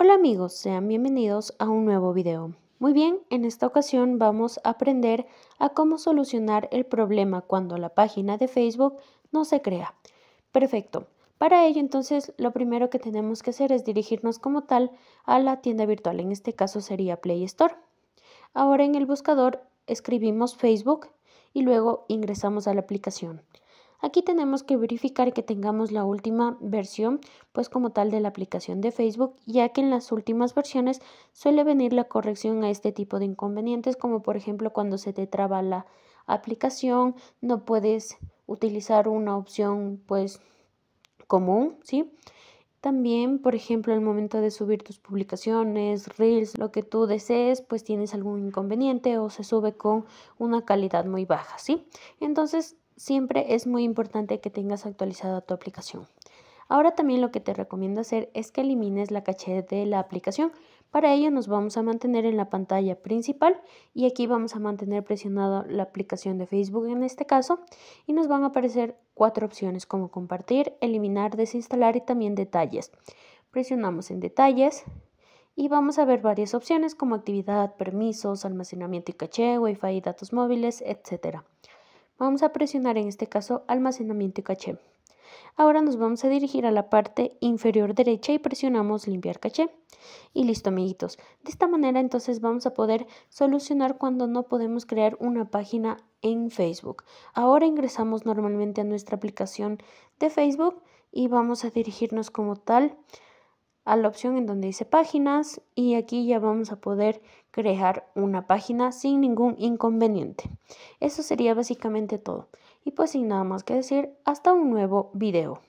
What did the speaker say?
Hola amigos, sean bienvenidos a un nuevo video. Muy bien, en esta ocasión vamos a aprender a cómo solucionar el problema cuando la página de Facebook no se crea. Perfecto. Para ello entonces lo primero que tenemos que hacer es dirigirnos como tal a la tienda virtual, en este caso sería Play Store. Ahora en el buscador escribimos Facebook y luego ingresamos a la aplicación. Aquí tenemos que verificar que tengamos la última versión, pues como tal de la aplicación de Facebook, ya que en las últimas versiones suele venir la corrección a este tipo de inconvenientes, como por ejemplo cuando se te traba la aplicación, no puedes utilizar una opción pues común, ¿sí? También, por ejemplo, al momento de subir tus publicaciones, reels, lo que tú desees, pues tienes algún inconveniente o se sube con una calidad muy baja, ¿sí? Entonces, siempre es muy importante que tengas actualizada tu aplicación. Ahora también lo que te recomiendo hacer es que elimines la caché de la aplicación. Para ello nos vamos a mantener en la pantalla principal y aquí vamos a mantener presionado la aplicación de Facebook en este caso y nos van a aparecer cuatro opciones como compartir, eliminar, desinstalar y también detalles. Presionamos en detalles, y vamos a ver varias opciones como actividad, permisos, almacenamiento y caché, wifi datos móviles, etc. Vamos a presionar en este caso almacenamiento y caché. Ahora nos vamos a dirigir a la parte inferior derecha y presionamos limpiar caché. Y listo amiguitos. De esta manera entonces vamos a poder solucionar cuando no podemos crear una página en Facebook. Ahora ingresamos normalmente a nuestra aplicación de Facebook y vamos a dirigirnos como tal a la opción en donde dice páginas y aquí ya vamos a poder crear una página sin ningún inconveniente. Eso sería básicamente todo. Y pues sin nada más que decir, hasta un nuevo video.